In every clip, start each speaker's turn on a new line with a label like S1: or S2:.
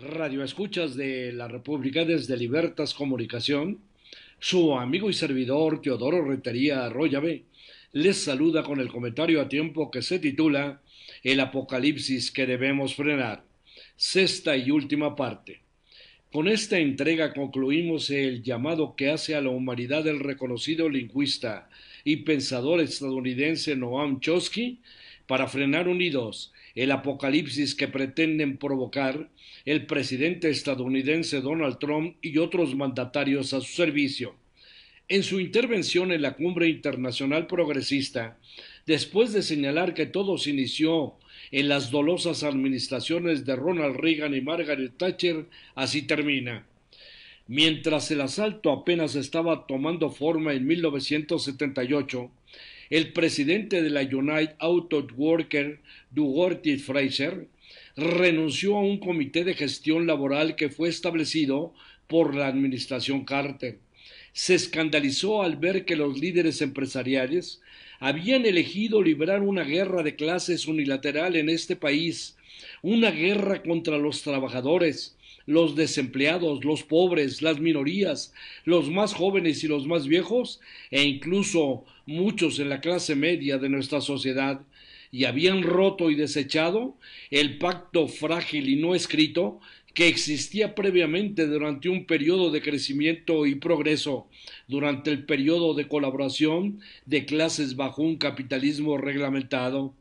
S1: Radio Escuchas de la República desde Libertas Comunicación, su amigo y servidor Teodoro Retería Arroyave les saluda con el comentario a tiempo que se titula El apocalipsis que debemos frenar, sexta y última parte. Con esta entrega concluimos el llamado que hace a la humanidad el reconocido lingüista y pensador estadounidense Noam Chomsky para frenar unidos el apocalipsis que pretenden provocar el presidente estadounidense Donald Trump y otros mandatarios a su servicio. En su intervención en la Cumbre Internacional Progresista, después de señalar que todo se inició en las dolosas administraciones de Ronald Reagan y Margaret Thatcher, así termina. Mientras el asalto apenas estaba tomando forma en 1978, el presidente de la United Auto Worker, Dugorty Fraser, renunció a un comité de gestión laboral que fue establecido por la administración Carter. Se escandalizó al ver que los líderes empresariales habían elegido librar una guerra de clases unilateral en este país, una guerra contra los trabajadores, los desempleados, los pobres, las minorías, los más jóvenes y los más viejos, e incluso muchos en la clase media de nuestra sociedad, y habían roto y desechado el pacto frágil y no escrito que existía previamente durante un periodo de crecimiento y progreso, durante el periodo de colaboración de clases bajo un capitalismo reglamentado.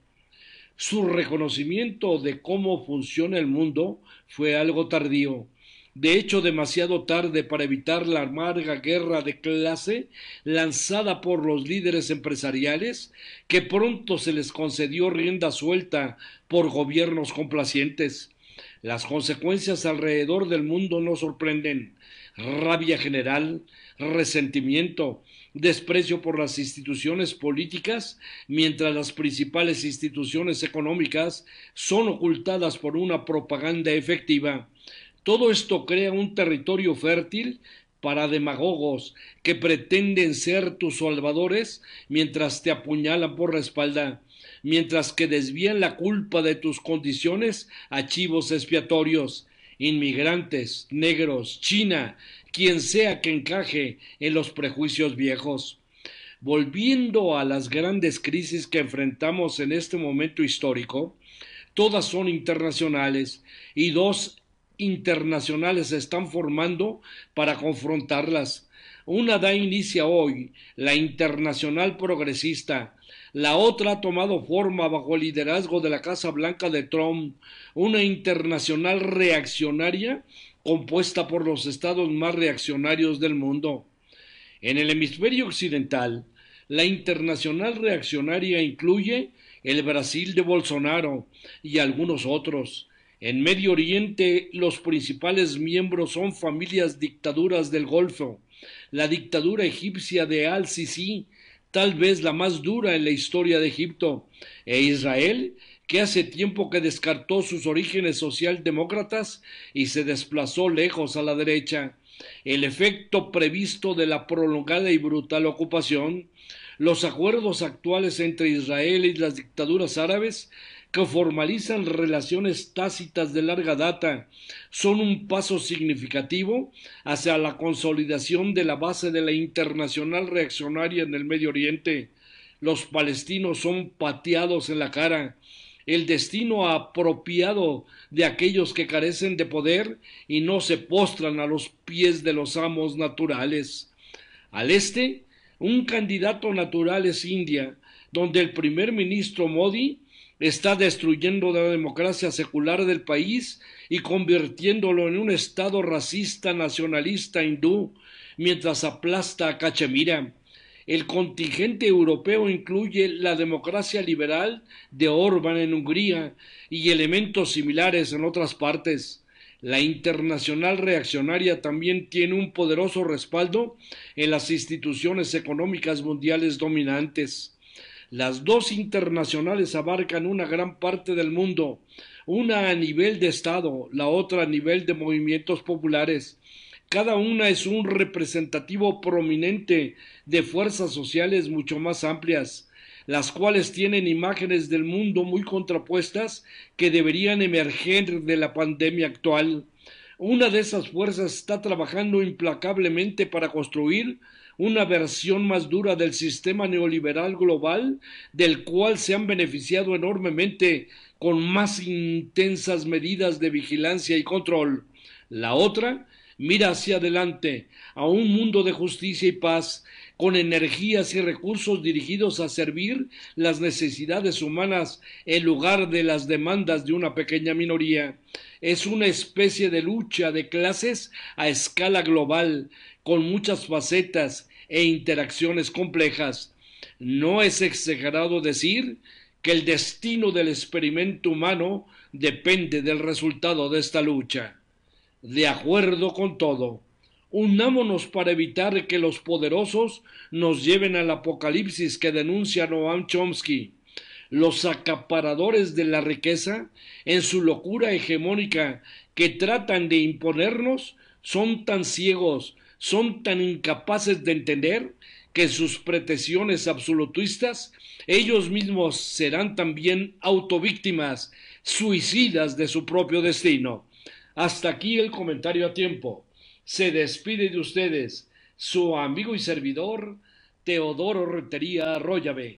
S1: Su reconocimiento de cómo funciona el mundo fue algo tardío, de hecho demasiado tarde para evitar la amarga guerra de clase lanzada por los líderes empresariales, que pronto se les concedió rienda suelta por gobiernos complacientes. Las consecuencias alrededor del mundo no sorprenden. Rabia general, resentimiento, desprecio por las instituciones políticas, mientras las principales instituciones económicas son ocultadas por una propaganda efectiva. Todo esto crea un territorio fértil para demagogos que pretenden ser tus salvadores mientras te apuñalan por la espalda, mientras que desvían la culpa de tus condiciones a chivos expiatorios, inmigrantes, negros, China, quien sea que encaje en los prejuicios viejos. Volviendo a las grandes crisis que enfrentamos en este momento histórico, todas son internacionales y dos internacionales se están formando para confrontarlas. Una da inicio hoy, la Internacional Progresista. La otra ha tomado forma bajo el liderazgo de la Casa Blanca de Trump, una internacional reaccionaria compuesta por los estados más reaccionarios del mundo. En el hemisferio occidental, la internacional reaccionaria incluye el Brasil de Bolsonaro y algunos otros, en Medio Oriente los principales miembros son familias dictaduras del Golfo. La dictadura egipcia de Al-Sisi, tal vez la más dura en la historia de Egipto, e Israel, que hace tiempo que descartó sus orígenes socialdemócratas y se desplazó lejos a la derecha. El efecto previsto de la prolongada y brutal ocupación los acuerdos actuales entre Israel y las dictaduras árabes formalizan relaciones tácitas de larga data son un paso significativo hacia la consolidación de la base de la internacional reaccionaria en el Medio Oriente. Los palestinos son pateados en la cara. El destino apropiado de aquellos que carecen de poder y no se postran a los pies de los amos naturales. Al este, un candidato natural es India, donde el primer ministro Modi está destruyendo la democracia secular del país y convirtiéndolo en un Estado racista, nacionalista, hindú, mientras aplasta a Cachemira. El contingente europeo incluye la democracia liberal de Orban en Hungría y elementos similares en otras partes. La internacional reaccionaria también tiene un poderoso respaldo en las instituciones económicas mundiales dominantes. Las dos internacionales abarcan una gran parte del mundo, una a nivel de Estado, la otra a nivel de movimientos populares. Cada una es un representativo prominente de fuerzas sociales mucho más amplias, las cuales tienen imágenes del mundo muy contrapuestas que deberían emerger de la pandemia actual. Una de esas fuerzas está trabajando implacablemente para construir una versión más dura del sistema neoliberal global, del cual se han beneficiado enormemente con más intensas medidas de vigilancia y control. La otra mira hacia adelante, a un mundo de justicia y paz, con energías y recursos dirigidos a servir las necesidades humanas en lugar de las demandas de una pequeña minoría. Es una especie de lucha de clases a escala global con muchas facetas e interacciones complejas, no es exagerado decir que el destino del experimento humano depende del resultado de esta lucha. De acuerdo con todo, unámonos para evitar que los poderosos nos lleven al apocalipsis que denuncia Noam Chomsky. Los acaparadores de la riqueza, en su locura hegemónica que tratan de imponernos, son tan ciegos, son tan incapaces de entender que sus pretensiones absolutistas, ellos mismos serán también autovíctimas, suicidas de su propio destino. Hasta aquí el comentario a tiempo. Se despide de ustedes su amigo y servidor, Teodoro Retería Arroyave.